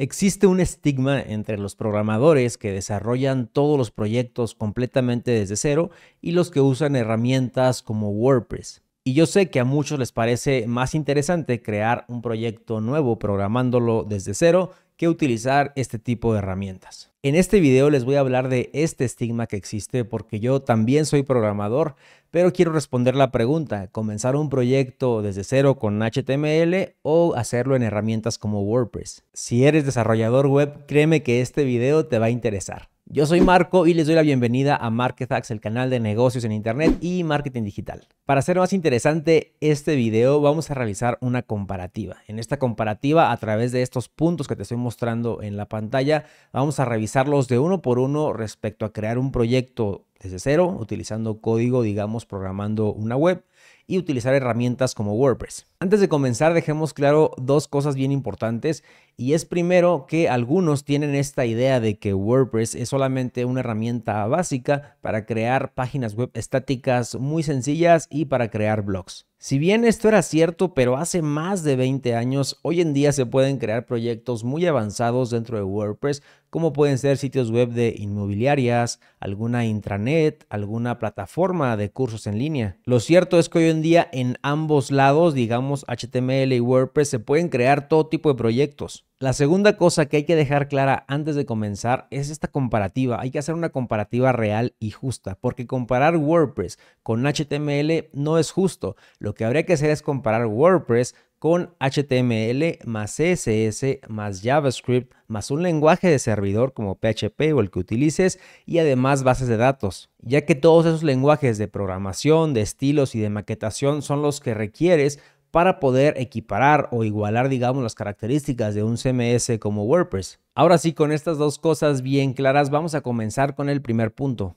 Existe un estigma entre los programadores que desarrollan todos los proyectos completamente desde cero y los que usan herramientas como WordPress. Y yo sé que a muchos les parece más interesante crear un proyecto nuevo programándolo desde cero que utilizar este tipo de herramientas. En este video les voy a hablar de este estigma que existe porque yo también soy programador, pero quiero responder la pregunta, ¿comenzar un proyecto desde cero con HTML o hacerlo en herramientas como WordPress? Si eres desarrollador web, créeme que este video te va a interesar. Yo soy Marco y les doy la bienvenida a MarketAx, el canal de negocios en Internet y marketing digital. Para hacer más interesante este video, vamos a realizar una comparativa. En esta comparativa, a través de estos puntos que te estoy mostrando en la pantalla, vamos a revisarlos de uno por uno respecto a crear un proyecto desde cero, utilizando código, digamos, programando una web y utilizar herramientas como WordPress. Antes de comenzar, dejemos claro dos cosas bien importantes y es primero que algunos tienen esta idea de que WordPress es solamente una herramienta básica para crear páginas web estáticas muy sencillas y para crear blogs. Si bien esto era cierto, pero hace más de 20 años, hoy en día se pueden crear proyectos muy avanzados dentro de WordPress, como pueden ser sitios web de inmobiliarias, alguna intranet, alguna plataforma de cursos en línea. Lo cierto es que hoy en día en ambos lados, digamos, HTML y WordPress, se pueden crear todo tipo de proyectos. La segunda cosa que hay que dejar clara antes de comenzar es esta comparativa. Hay que hacer una comparativa real y justa, porque comparar WordPress con HTML no es justo. Lo que habría que hacer es comparar WordPress con HTML más CSS más JavaScript más un lenguaje de servidor como PHP o el que utilices y además bases de datos, ya que todos esos lenguajes de programación, de estilos y de maquetación son los que requieres para poder equiparar o igualar, digamos, las características de un CMS como WordPress. Ahora sí, con estas dos cosas bien claras, vamos a comenzar con el primer punto.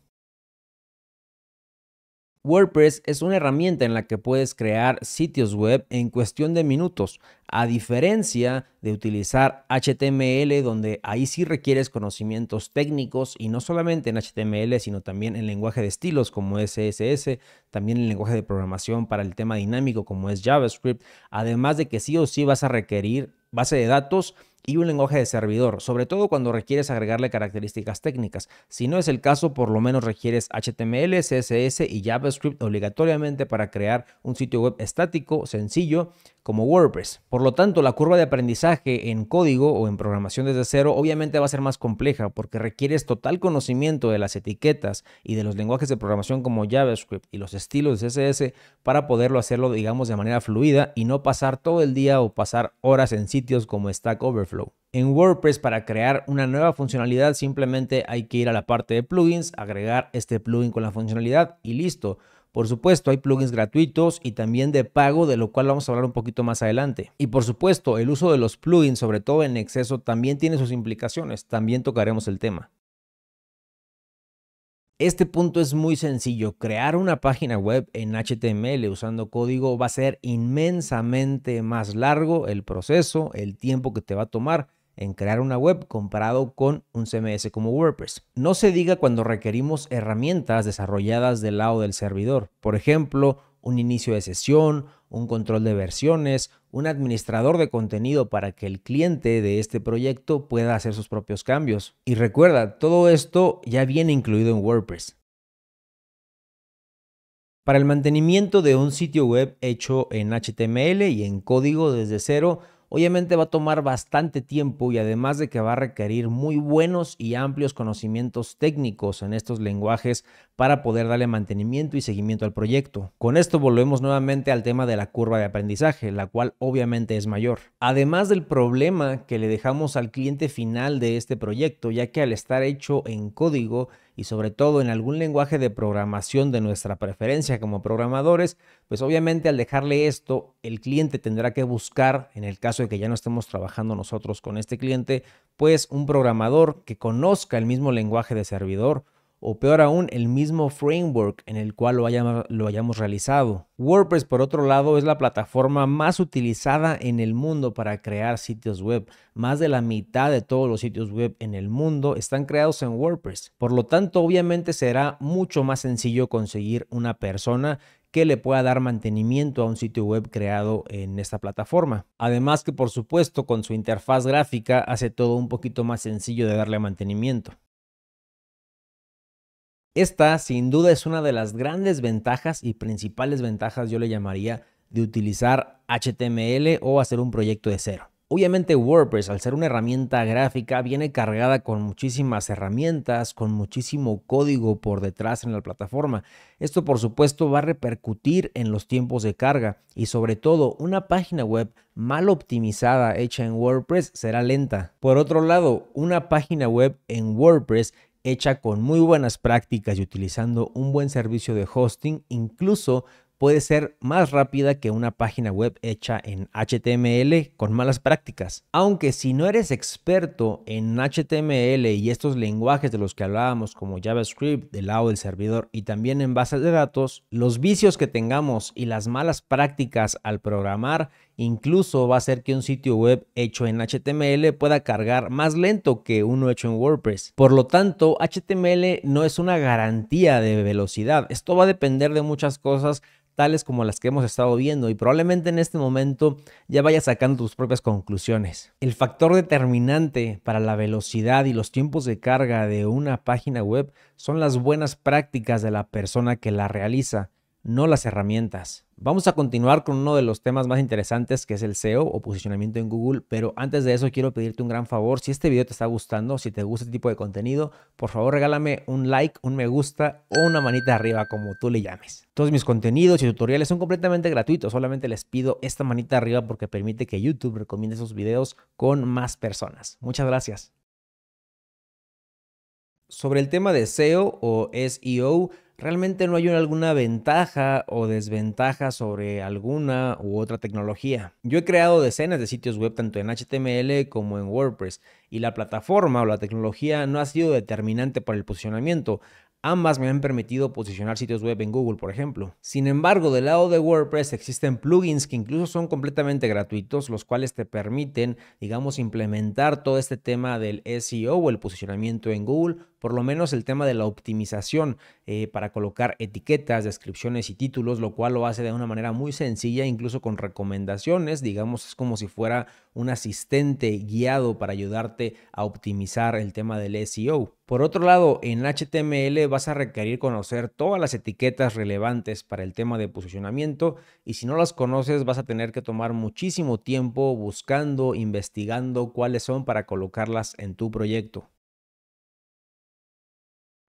WordPress es una herramienta en la que puedes crear sitios web en cuestión de minutos, a diferencia de utilizar HTML, donde ahí sí requieres conocimientos técnicos y no solamente en HTML, sino también en lenguaje de estilos como CSS, también en lenguaje de programación para el tema dinámico como es JavaScript, además de que sí o sí vas a requerir base de datos y un lenguaje de servidor, sobre todo cuando requieres agregarle características técnicas. Si no es el caso, por lo menos requieres HTML, CSS y JavaScript obligatoriamente para crear un sitio web estático, sencillo, como WordPress. Por lo tanto, la curva de aprendizaje en código o en programación desde cero obviamente va a ser más compleja porque requieres total conocimiento de las etiquetas y de los lenguajes de programación como JavaScript y los estilos de CSS para poderlo hacerlo, digamos, de manera fluida y no pasar todo el día o pasar horas en sitios como Stack Overflow. En WordPress para crear una nueva funcionalidad simplemente hay que ir a la parte de plugins, agregar este plugin con la funcionalidad y listo. Por supuesto, hay plugins gratuitos y también de pago, de lo cual vamos a hablar un poquito más adelante. Y por supuesto, el uso de los plugins, sobre todo en exceso, también tiene sus implicaciones. También tocaremos el tema. Este punto es muy sencillo. Crear una página web en HTML usando código va a ser inmensamente más largo el proceso, el tiempo que te va a tomar en crear una web comparado con un CMS como WordPress. No se diga cuando requerimos herramientas desarrolladas del lado del servidor. Por ejemplo, un inicio de sesión, un control de versiones, un administrador de contenido para que el cliente de este proyecto pueda hacer sus propios cambios. Y recuerda, todo esto ya viene incluido en WordPress. Para el mantenimiento de un sitio web hecho en HTML y en código desde cero, obviamente va a tomar bastante tiempo y además de que va a requerir muy buenos y amplios conocimientos técnicos en estos lenguajes para poder darle mantenimiento y seguimiento al proyecto. Con esto volvemos nuevamente al tema de la curva de aprendizaje, la cual obviamente es mayor. Además del problema que le dejamos al cliente final de este proyecto, ya que al estar hecho en código y sobre todo en algún lenguaje de programación de nuestra preferencia como programadores, pues obviamente al dejarle esto, el cliente tendrá que buscar, en el caso de que ya no estemos trabajando nosotros con este cliente, pues un programador que conozca el mismo lenguaje de servidor o peor aún, el mismo framework en el cual lo, hayamos, realizado. WordPress, por otro lado, es la plataforma más utilizada en el mundo para crear sitios web. Más de la mitad de todos los sitios web en el mundo están creados en WordPress. Por lo tanto, obviamente será mucho más sencillo conseguir una persona que le pueda dar mantenimiento a un sitio web creado en esta plataforma. Además que por supuesto con su interfaz gráfica hace todo un poquito más sencillo de darle mantenimiento. Esta sin duda es una de las grandes ventajas y principales ventajas yo le llamaría de utilizar HTML o hacer un proyecto de cero. Obviamente WordPress, al ser una herramienta gráfica, viene cargada con muchísimas herramientas, con muchísimo código por detrás en la plataforma. Esto por supuesto va a repercutir en los tiempos de carga y sobre todo una página web mal optimizada hecha en WordPress será lenta. Por otro lado, una página web en WordPress hecha con muy buenas prácticas y utilizando un buen servicio de hosting, incluso puede ser más rápida que una página web hecha en HTML con malas prácticas. Aunque si no eres experto en HTML y estos lenguajes de los que hablábamos como JavaScript del lado del servidor y también en bases de datos, los vicios que tengamos y las malas prácticas al programar Incluso va a hacer que un sitio web hecho en HTML pueda cargar más lento que uno hecho en WordPress. Por lo tanto, HTML no es una garantía de velocidad. Esto va a depender de muchas cosas tales como las que hemos estado viendo y probablemente en este momento ya vayas sacando tus propias conclusiones. El factor determinante para la velocidad y los tiempos de carga de una página web son las buenas prácticas de la persona que la realiza no las herramientas. Vamos a continuar con uno de los temas más interesantes que es el SEO o posicionamiento en Google, pero antes de eso quiero pedirte un gran favor, si este video te está gustando, si te gusta este tipo de contenido, por favor regálame un like, un me gusta o una manita arriba como tú le llames. Todos mis contenidos y tutoriales son completamente gratuitos, solamente les pido esta manita arriba porque permite que YouTube recomiende esos videos con más personas. Muchas gracias. Sobre el tema de SEO o SEO, e realmente no hay alguna ventaja o desventaja sobre alguna u otra tecnología. Yo he creado decenas de sitios web tanto en HTML como en WordPress y la plataforma o la tecnología no ha sido determinante para el posicionamiento. Ambas me han permitido posicionar sitios web en Google, por ejemplo. Sin embargo, del lado de WordPress existen plugins que incluso son completamente gratuitos, los cuales te permiten, digamos, implementar todo este tema del SEO o el posicionamiento en Google, por lo menos el tema de la optimización. Eh, para colocar etiquetas, descripciones y títulos, lo cual lo hace de una manera muy sencilla, incluso con recomendaciones. Digamos, es como si fuera un asistente guiado para ayudarte a optimizar el tema del SEO. Por otro lado, en HTML vas a requerir conocer todas las etiquetas relevantes para el tema de posicionamiento y si no las conoces vas a tener que tomar muchísimo tiempo buscando, investigando cuáles son para colocarlas en tu proyecto.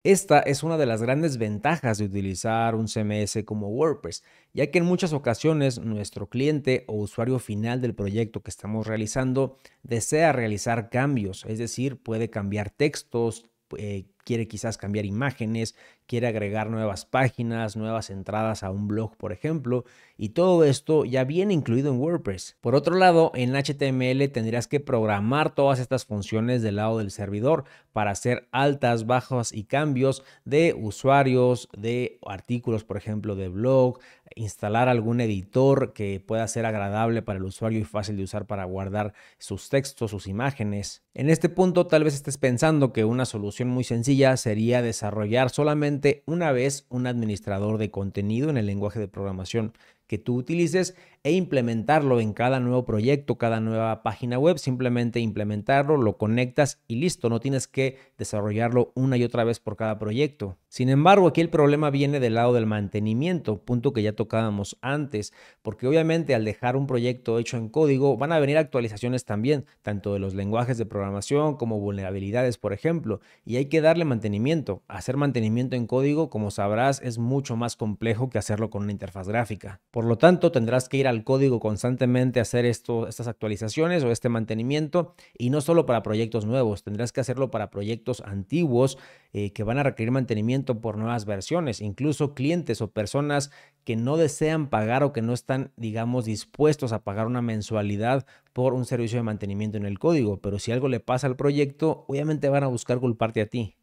Esta es una de las grandes ventajas de utilizar un CMS como WordPress, ya que en muchas ocasiones nuestro cliente o usuario final del proyecto que estamos realizando desea realizar cambios, es decir, puede cambiar textos, eh, quiere quizás cambiar imágenes, quiere agregar nuevas páginas, nuevas entradas a un blog, por ejemplo, y todo esto ya viene incluido en WordPress. Por otro lado, en HTML tendrías que programar todas estas funciones del lado del servidor para hacer altas, bajas y cambios de usuarios, de artículos, por ejemplo, de blog, instalar algún editor que pueda ser agradable para el usuario y fácil de usar para guardar sus textos, sus imágenes. En este punto tal vez estés pensando que una solución muy sencilla sería desarrollar solamente una vez un administrador de contenido en el lenguaje de programación que tú utilices e implementarlo en cada nuevo proyecto, cada nueva página web. Simplemente implementarlo, lo conectas y listo. No tienes que desarrollarlo una y otra vez por cada proyecto. Sin embargo, aquí el problema viene del lado del mantenimiento, punto que ya tocábamos antes, porque obviamente al dejar un proyecto hecho en código van a venir actualizaciones también, tanto de los lenguajes de programación como vulnerabilidades, por ejemplo, y hay que darle mantenimiento. Hacer mantenimiento en código, como sabrás, es mucho más complejo que hacerlo con una interfaz gráfica. Por lo tanto, tendrás que ir al código constantemente hacer esto, estas actualizaciones o este mantenimiento y no solo para proyectos nuevos, tendrás que hacerlo para proyectos antiguos eh, que van a requerir mantenimiento por nuevas versiones, incluso clientes o personas que no desean pagar o que no están, digamos, dispuestos a pagar una mensualidad por un servicio de mantenimiento en el código, pero si algo le pasa al proyecto, obviamente van a buscar culparte a ti.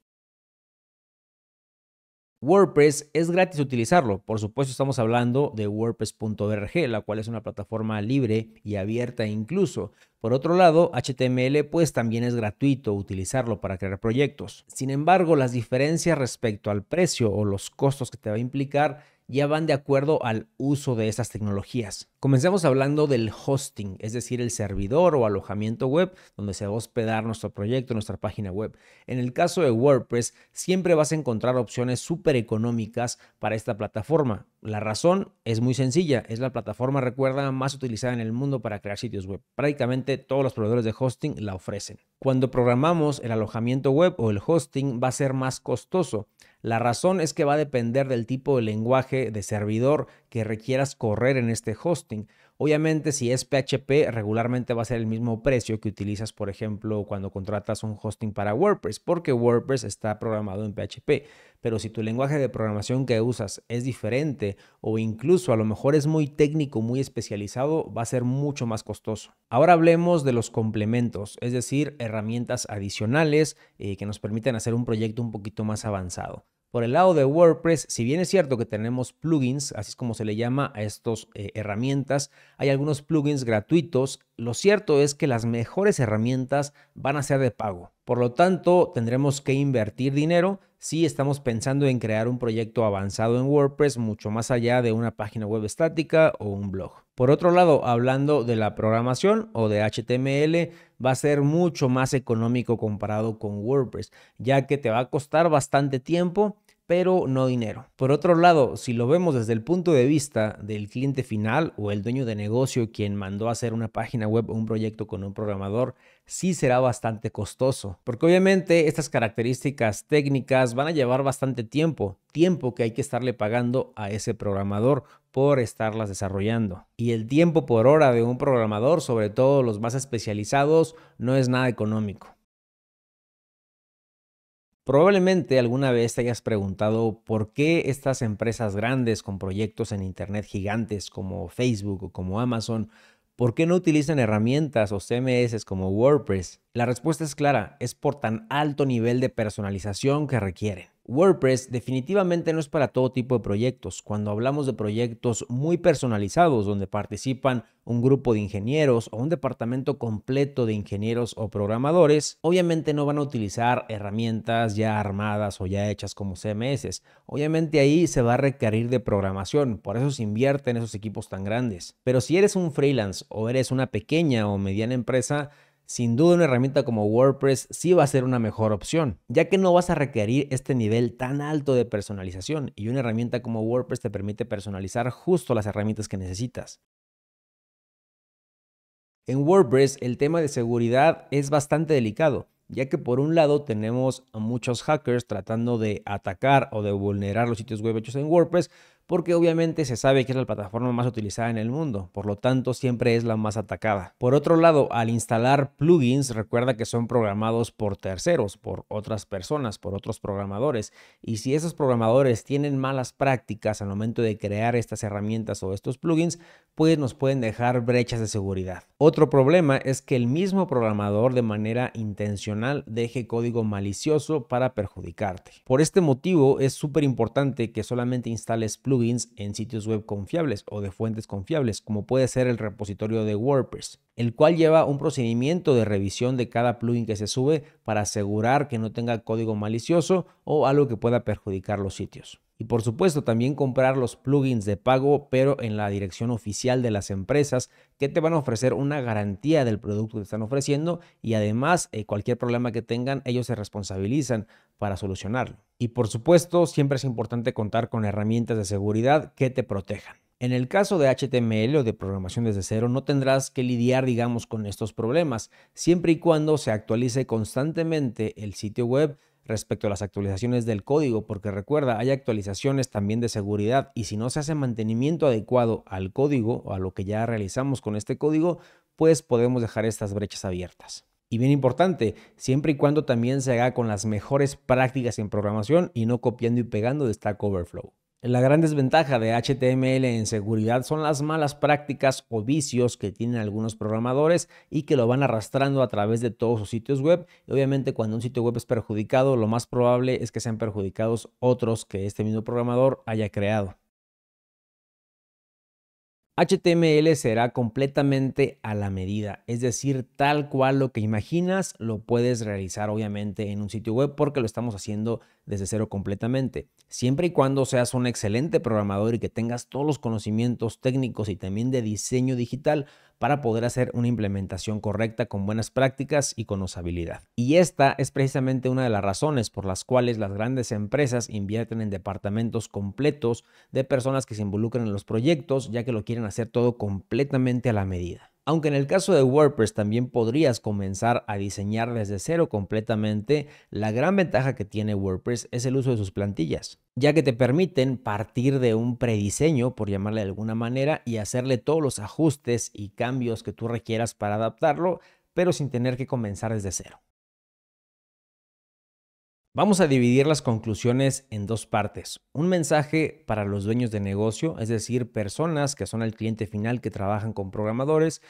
WordPress es gratis utilizarlo. Por supuesto, estamos hablando de WordPress.org, la cual es una plataforma libre y abierta incluso. Por otro lado, HTML pues también es gratuito utilizarlo para crear proyectos. Sin embargo, las diferencias respecto al precio o los costos que te va a implicar ya van de acuerdo al uso de esas tecnologías. Comencemos hablando del hosting, es decir, el servidor o alojamiento web donde se va a hospedar nuestro proyecto, nuestra página web. En el caso de WordPress, siempre vas a encontrar opciones súper económicas para esta plataforma. La razón es muy sencilla, es la plataforma, recuerda, más utilizada en el mundo para crear sitios web. Prácticamente todos los proveedores de hosting la ofrecen. Cuando programamos el alojamiento web o el hosting va a ser más costoso. La razón es que va a depender del tipo de lenguaje de servidor que requieras correr en este hosting. Obviamente si es PHP regularmente va a ser el mismo precio que utilizas por ejemplo cuando contratas un hosting para WordPress porque WordPress está programado en PHP. Pero si tu lenguaje de programación que usas es diferente o incluso a lo mejor es muy técnico, muy especializado, va a ser mucho más costoso. Ahora hablemos de los complementos, es decir, herramientas adicionales eh, que nos permiten hacer un proyecto un poquito más avanzado. Por el lado de WordPress, si bien es cierto que tenemos plugins, así es como se le llama a estas eh, herramientas, hay algunos plugins gratuitos, lo cierto es que las mejores herramientas van a ser de pago. Por lo tanto, tendremos que invertir dinero si estamos pensando en crear un proyecto avanzado en WordPress mucho más allá de una página web estática o un blog. Por otro lado, hablando de la programación o de HTML, va a ser mucho más económico comparado con WordPress, ya que te va a costar bastante tiempo pero no dinero. Por otro lado, si lo vemos desde el punto de vista del cliente final o el dueño de negocio quien mandó a hacer una página web o un proyecto con un programador, sí será bastante costoso, porque obviamente estas características técnicas van a llevar bastante tiempo, tiempo que hay que estarle pagando a ese programador por estarlas desarrollando. Y el tiempo por hora de un programador, sobre todo los más especializados, no es nada económico. Probablemente alguna vez te hayas preguntado por qué estas empresas grandes con proyectos en Internet gigantes como Facebook o como Amazon, ¿por qué no utilizan herramientas o CMS como WordPress? La respuesta es clara, es por tan alto nivel de personalización que requieren. WordPress definitivamente no es para todo tipo de proyectos. Cuando hablamos de proyectos muy personalizados, donde participan un grupo de ingenieros o un departamento completo de ingenieros o programadores, obviamente no van a utilizar herramientas ya armadas o ya hechas como CMS. Obviamente ahí se va a requerir de programación, por eso se invierte en esos equipos tan grandes. Pero si eres un freelance o eres una pequeña o mediana empresa, sin duda una herramienta como WordPress sí va a ser una mejor opción, ya que no vas a requerir este nivel tan alto de personalización y una herramienta como WordPress te permite personalizar justo las herramientas que necesitas. En WordPress el tema de seguridad es bastante delicado, ya que por un lado tenemos a muchos hackers tratando de atacar o de vulnerar los sitios web hechos en WordPress, porque obviamente se sabe que es la plataforma más utilizada en el mundo, por lo tanto siempre es la más atacada. Por otro lado, al instalar plugins, recuerda que son programados por terceros, por otras personas, por otros programadores, y si esos programadores tienen malas prácticas al momento de crear estas herramientas o estos plugins, pues nos pueden dejar brechas de seguridad. Otro problema es que el mismo programador de manera intencional deje código malicioso para perjudicarte. Por este motivo es súper importante que solamente instales plugins plugins en sitios web confiables o de fuentes confiables, como puede ser el repositorio de WordPress, el cual lleva un procedimiento de revisión de cada plugin que se sube para asegurar que no tenga código malicioso o algo que pueda perjudicar los sitios. Y por supuesto también comprar los plugins de pago, pero en la dirección oficial de las empresas que te van a ofrecer una garantía del producto que están ofreciendo y además eh, cualquier problema que tengan ellos se responsabilizan para solucionarlo. Y por supuesto, siempre es importante contar con herramientas de seguridad que te protejan. En el caso de HTML o de programación desde cero, no tendrás que lidiar, digamos, con estos problemas, siempre y cuando se actualice constantemente el sitio web respecto a las actualizaciones del código, porque recuerda, hay actualizaciones también de seguridad y si no se hace mantenimiento adecuado al código o a lo que ya realizamos con este código, pues podemos dejar estas brechas abiertas. Y bien importante, siempre y cuando también se haga con las mejores prácticas en programación y no copiando y pegando de Stack Overflow. La gran desventaja de HTML en seguridad son las malas prácticas o vicios que tienen algunos programadores y que lo van arrastrando a través de todos sus sitios web. Y obviamente cuando un sitio web es perjudicado, lo más probable es que sean perjudicados otros que este mismo programador haya creado. HTML será completamente a la medida, es decir, tal cual lo que imaginas lo puedes realizar obviamente en un sitio web porque lo estamos haciendo desde cero completamente. Siempre y cuando seas un excelente programador y que tengas todos los conocimientos técnicos y también de diseño digital para poder hacer una implementación correcta con buenas prácticas y con usabilidad. Y esta es precisamente una de las razones por las cuales las grandes empresas invierten en departamentos completos de personas que se involucran en los proyectos, ya que lo quieren hacer todo completamente a la medida. Aunque en el caso de WordPress también podrías comenzar a diseñar desde cero completamente, la gran ventaja que tiene WordPress es el uso de sus plantillas, ya que te permiten partir de un prediseño, por llamarle de alguna manera, y hacerle todos los ajustes y cambios que tú requieras para adaptarlo, pero sin tener que comenzar desde cero. Vamos a dividir las conclusiones en dos partes. Un mensaje para los dueños de negocio, es decir, personas que son el cliente final que trabajan con programadores,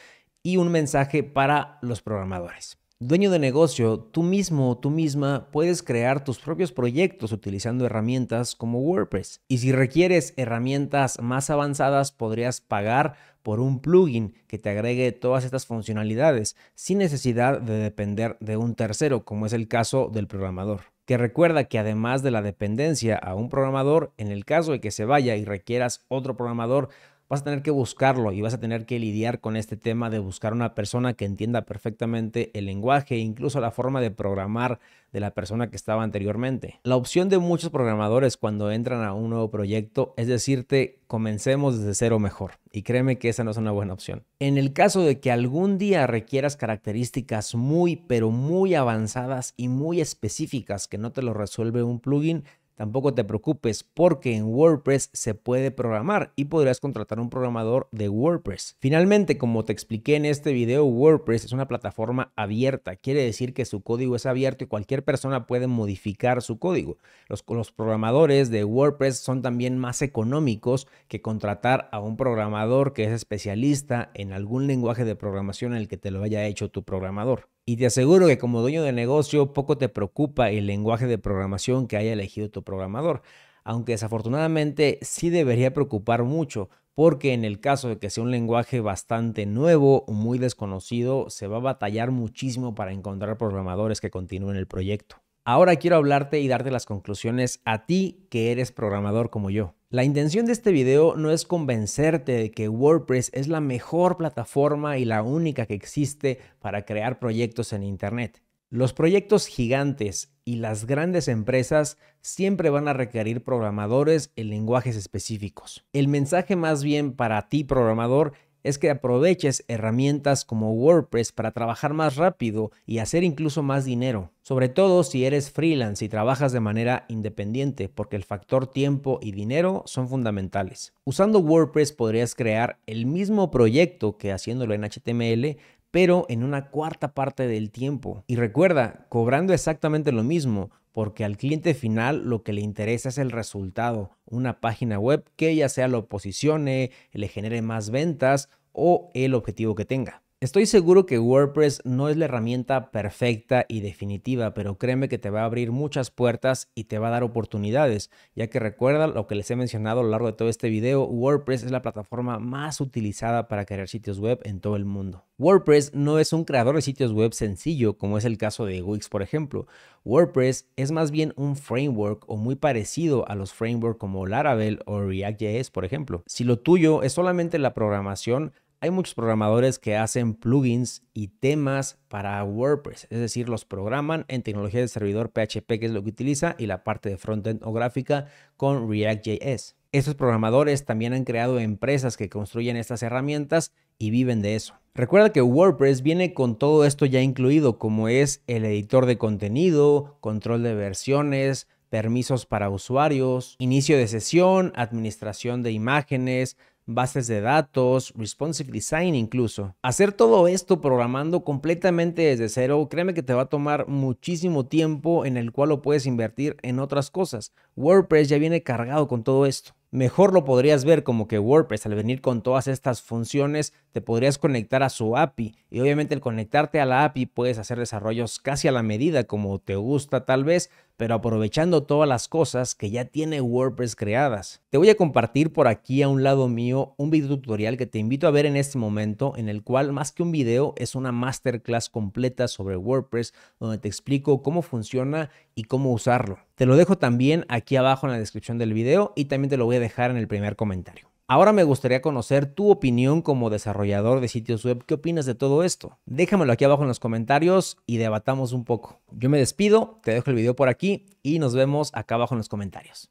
y un mensaje para los programadores. Dueño de negocio, tú mismo o tú misma puedes crear tus propios proyectos utilizando herramientas como WordPress. Y si requieres herramientas más avanzadas, podrías pagar por un plugin que te agregue todas estas funcionalidades sin necesidad de depender de un tercero, como es el caso del programador que recuerda que además de la dependencia a un programador, en el caso de que se vaya y requieras otro programador, vas a tener que buscarlo y vas a tener que lidiar con este tema de buscar una persona que entienda perfectamente el lenguaje, e incluso la forma de programar de la persona que estaba anteriormente. La opción de muchos programadores cuando entran a un nuevo proyecto es decirte, comencemos desde cero mejor. Y créeme que esa no es una buena opción. En el caso de que algún día requieras características muy, pero muy avanzadas y muy específicas que no te lo resuelve un plugin, Tampoco te preocupes porque en WordPress se puede programar y podrás contratar un programador de WordPress. Finalmente, como te expliqué en este video, WordPress es una plataforma abierta. Quiere decir que su código es abierto y cualquier persona puede modificar su código. Los, los programadores de WordPress son también más económicos que contratar a un programador que es especialista en algún lenguaje de programación en el que te lo haya hecho tu programador. Y te aseguro que como dueño de negocio poco te preocupa el lenguaje de programación que haya elegido tu programador, aunque desafortunadamente sí debería preocupar mucho, porque en el caso de que sea un lenguaje bastante nuevo o muy desconocido, se va a batallar muchísimo para encontrar programadores que continúen el proyecto. Ahora quiero hablarte y darte las conclusiones a ti que eres programador como yo. La intención de este video no es convencerte de que WordPress es la mejor plataforma y la única que existe para crear proyectos en Internet. Los proyectos gigantes y las grandes empresas siempre van a requerir programadores en lenguajes específicos. El mensaje más bien para ti programador es que aproveches herramientas como WordPress para trabajar más rápido y hacer incluso más dinero, sobre todo si eres freelance y trabajas de manera independiente, porque el factor tiempo y dinero son fundamentales. Usando WordPress podrías crear el mismo proyecto que haciéndolo en HTML, pero en una cuarta parte del tiempo. Y recuerda, cobrando exactamente lo mismo, porque al cliente final lo que le interesa es el resultado, una página web que ya sea lo posicione, le genere más ventas o el objetivo que tenga. Estoy seguro que WordPress no es la herramienta perfecta y definitiva, pero créeme que te va a abrir muchas puertas y te va a dar oportunidades, ya que recuerda lo que les he mencionado a lo largo de todo este video, WordPress es la plataforma más utilizada para crear sitios web en todo el mundo. WordPress no es un creador de sitios web sencillo, como es el caso de Wix, por ejemplo. WordPress es más bien un framework o muy parecido a los frameworks como Laravel o React.js, por ejemplo. Si lo tuyo es solamente la programación, hay muchos programadores que hacen plugins y temas para WordPress, es decir, los programan en tecnología de servidor PHP, que es lo que utiliza, y la parte de frontend o gráfica con React.js. Estos programadores también han creado empresas que construyen estas herramientas y viven de eso. Recuerda que WordPress viene con todo esto ya incluido, como es el editor de contenido, control de versiones, permisos para usuarios, inicio de sesión, administración de imágenes, bases de datos, responsive design incluso. Hacer todo esto programando completamente desde cero, créeme que te va a tomar muchísimo tiempo en el cual lo puedes invertir en otras cosas. WordPress ya viene cargado con todo esto. Mejor lo podrías ver como que WordPress al venir con todas estas funciones te podrías conectar a su API y obviamente al conectarte a la API puedes hacer desarrollos casi a la medida como te gusta tal vez pero aprovechando todas las cosas que ya tiene WordPress creadas. Te voy a compartir por aquí a un lado mío un video tutorial que te invito a ver en este momento, en el cual más que un video es una masterclass completa sobre WordPress, donde te explico cómo funciona y cómo usarlo. Te lo dejo también aquí abajo en la descripción del video y también te lo voy a dejar en el primer comentario. Ahora me gustaría conocer tu opinión como desarrollador de sitios web. ¿Qué opinas de todo esto? Déjamelo aquí abajo en los comentarios y debatamos un poco. Yo me despido, te dejo el video por aquí y nos vemos acá abajo en los comentarios.